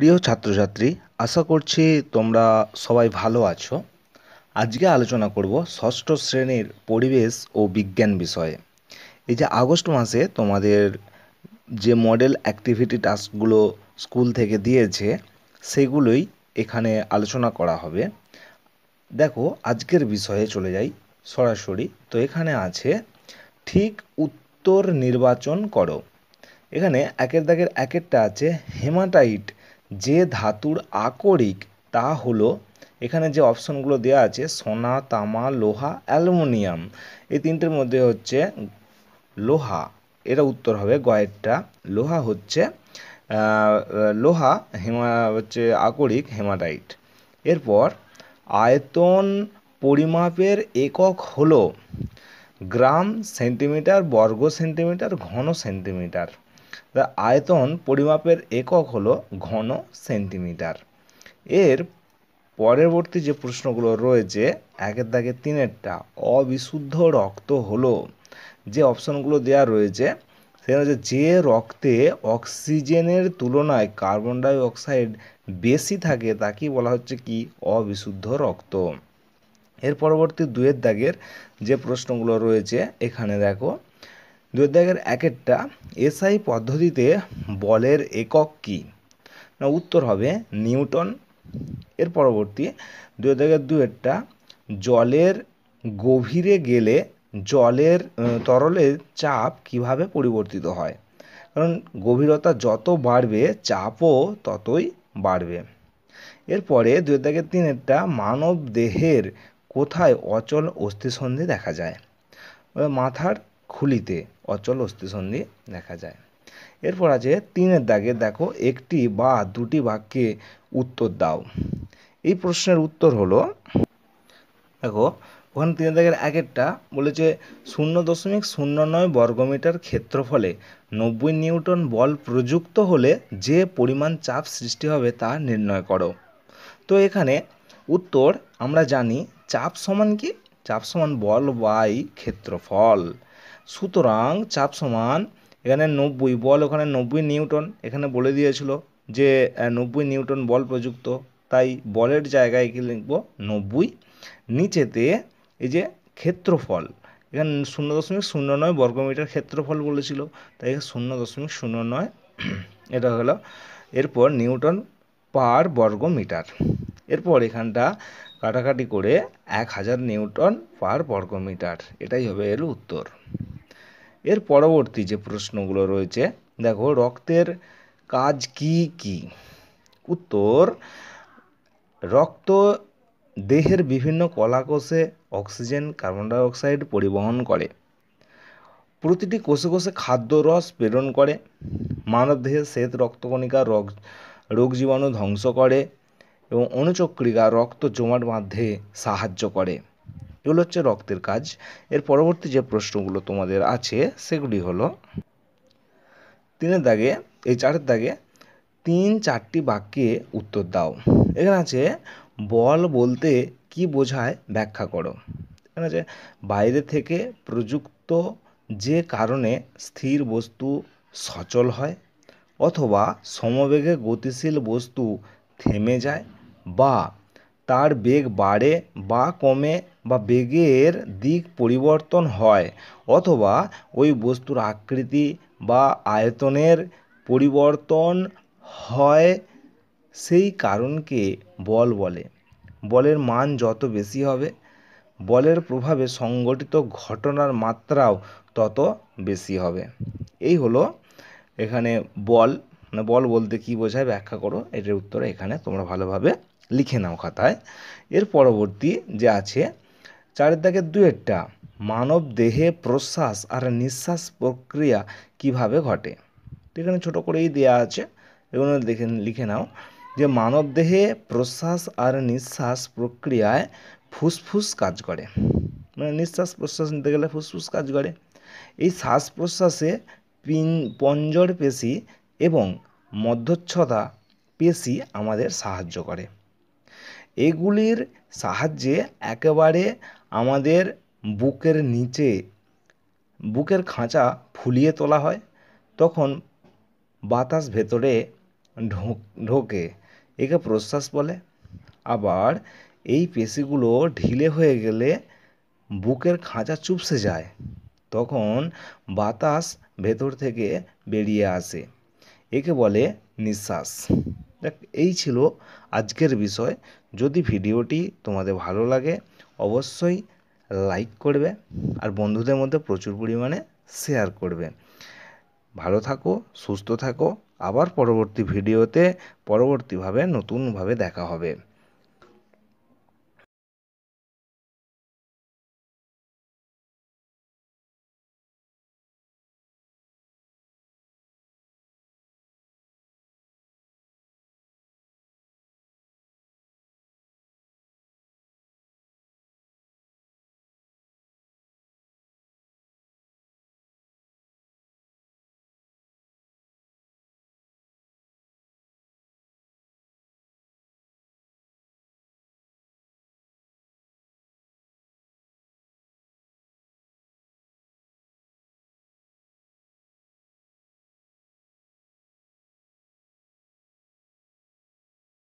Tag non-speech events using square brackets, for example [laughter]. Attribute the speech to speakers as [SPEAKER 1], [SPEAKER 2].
[SPEAKER 1] প্রিয় ছাত্রছাত্রী আশা করছি তোমরা সবাই ভালো আছো আজকে আলোচনা করব ষষ্ঠ শ্রেণীর পরিবেশ ও বিজ্ঞান বিষয়ে এই যে আগস্ট মাসে তোমাদের যে মডেল অ্যাক্টিভিটি টাস্কগুলো স্কুল থেকে দিয়েছে সেগুলোই এখানে আলোচনা করা হবে দেখো আজকের বিষয়ে চলে যাই সরাসরি তো এখানে আছে ঠিক উত্তর নির্বাচন করো এখানে একের দাগের একেরটা আছে হেমাটাইট যে ধাতুর আকরিক তা হলো এখানে যে অপশনগুলো দেওয়া আছে সোনা তামা লোহা অ্যালুমিনিয়াম এই তিনটের মধ্যে হচ্ছে লোহা এটা উত্তর হবে গয়েরটা লোহা হচ্ছে লোহা হেমা হচ্ছে আকরিক হেমাডাইট এরপর আয়তন পরিমাপের একক হলো গ্রাম সেন্টিমিটার বর্গ সেন্টিমিটার ঘন সেন্টিমিটার আয়তন পরিমাপের একক হলো ঘন সেন্টিমিটার এর পরবর্তী যে প্রশ্নগুলো রয়েছে একের দাগে তিনেরটা অবিশুদ্ধ রক্ত হলো যে অপশনগুলো দেয়া রয়েছে সেটা হচ্ছে যে রক্তে অক্সিজেনের তুলনায় কার্বন ডাই অক্সাইড বেশি থাকে তাকেই বলা হচ্ছে কি অবিশুদ্ধ রক্ত এর পরবর্তী দুয়ের দাগের যে প্রশ্নগুলো রয়েছে এখানে দেখো দুয়ের এক একেরটা এসআই পদ্ধতিতে বলের একক কি না উত্তর হবে নিউটন এর পরবর্তী দুয়ের দু দুয়েরটা জলের গভীরে গেলে জলের তরলের চাপ কিভাবে পরিবর্তিত হয় কারণ গভীরতা যত বাড়বে চাপও ততই বাড়বে এরপরে দুই তিন তিনেরটা মানব দেহের কোথায় অচল অস্থিসন্ধি দেখা যায় মাথার খুলিতে অচল অস্থিসন্ধি দেখা যায় এরপর আছে তিনের দাগে দেখো একটি বা দুটি বাক্যে উত্তর দাও এই প্রশ্নের উত্তর হলো দেখো ওখানে তিনের দাগের এক একটা বলেছে শূন্য দশমিক শূন্য নয় বর্গমিটার ক্ষেত্রফলে নব্বই নিউটন বল প্রযুক্ত হলে যে পরিমাণ চাপ সৃষ্টি হবে তা নির্ণয় করো তো এখানে উত্তর আমরা জানি চাপ সমান কি চাপ সমান বল বাই ক্ষেত্রফল সুতরাং চাপ সমান এখানে নব্বই বল ওখানে নব্বই নিউটন এখানে বলে দিয়েছিল যে নব্বই নিউটন বল প্রযুক্ত তাই বলের জায়গায় কি লিখব নব্বই নিচেতে এই যে ক্ষেত্রফল এখানে শূন্য দশমিক শূন্য নয় বর্গমিটার ক্ষেত্রফল বলেছিল তাই শূন্য দশমিক শূন্য নয় [clears throat] এটা হলো এরপর নিউটন পার বর্গ মিটার এরপর এখানটা কাটাকাটি করে এক হাজার নিউটন পার বর্গমিটার এটাই হবে এর উত্তর এর পরবর্তী যে প্রশ্নগুলো রয়েছে দেখো রক্তের কাজ কি কি উত্তর রক্ত দেহের বিভিন্ন কলাকোষে অক্সিজেন কার্বন ডাইঅক্সাইড পরিবহন করে প্রতিটি কোষে কোষে খাদ্য রস প্রেরণ করে মানবদেহে শ্বেত রক্তকণিকা রোগ রোগ জীবাণু ধ্বংস করে এবং অনুচক্রিকা রক্ত জমাট বাঁধে সাহায্য করে এগুলো হচ্ছে রক্তের কাজ এর পরবর্তী যে প্রশ্নগুলো তোমাদের আছে সেগুলি হলো তিনের দাগে এই চারের দাগে তিন চারটি বাক্যে উত্তর দাও এখানে আছে বল বলতে কি বোঝায় ব্যাখ্যা করো এখানে আছে বাইরে থেকে প্রযুক্ত যে কারণে স্থির বস্তু সচল হয় অথবা সমবেগে গতিশীল বস্তু থেমে যায় বা তার বেগ বাড়ে বা কমে বা বেগের দিক পরিবর্তন হয় অথবা ওই বস্তুর আকৃতি বা আয়তনের পরিবর্তন হয় সেই কারণকে বল বলে বলের মান যত বেশি হবে বলের প্রভাবে সংগঠিত ঘটনার মাত্রাও তত বেশি হবে এই হলো এখানে বল মানে বল বলতে কী বোঝায় ব্যাখ্যা করো এটার উত্তর এখানে তোমরা ভালোভাবে লিখে নাও খাতায় এর পরবর্তী যে আছে চারের দাগের একটা মানব দেহে প্রশ্বাস আর নিঃশ্বাস প্রক্রিয়া কিভাবে ঘটে এখানে ছোট করেই দেয়া আছে এগুলো দেখে লিখে নাও যে মানব দেহে প্রশ্বাস আর নিঃশ্বাস প্রক্রিয়ায় ফুসফুস কাজ করে মানে নিঃশ্বাস প্রশ্বাস নিতে গেলে ফুসফুস কাজ করে এই শ্বাস প্রশ্বাসে পিন পঞ্জর পেশি এবং মধ্যচ্ছদা পেশি আমাদের সাহায্য করে এগুলির সাহায্যে একেবারে আমাদের বুকের নিচে বুকের খাঁচা ফুলিয়ে তোলা হয় তখন বাতাস ভেতরে ঢোকে একে প্রশ্বাস বলে আবার এই পেশিগুলো ঢিলে হয়ে গেলে বুকের খাঁচা চুপসে যায় তখন বাতাস ভেতর থেকে বেরিয়ে আসে একে বলে নিঃশ্বাস এই ছিল আজকের বিষয় যদি ভিডিওটি তোমাদের ভালো লাগে অবশ্যই লাইক করবে আর বন্ধুদের মধ্যে প্রচুর পরিমাণে শেয়ার করবে ভালো থাকো সুস্থ থাকো আবার পরবর্তী ভিডিওতে পরবর্তীভাবে নতুনভাবে দেখা হবে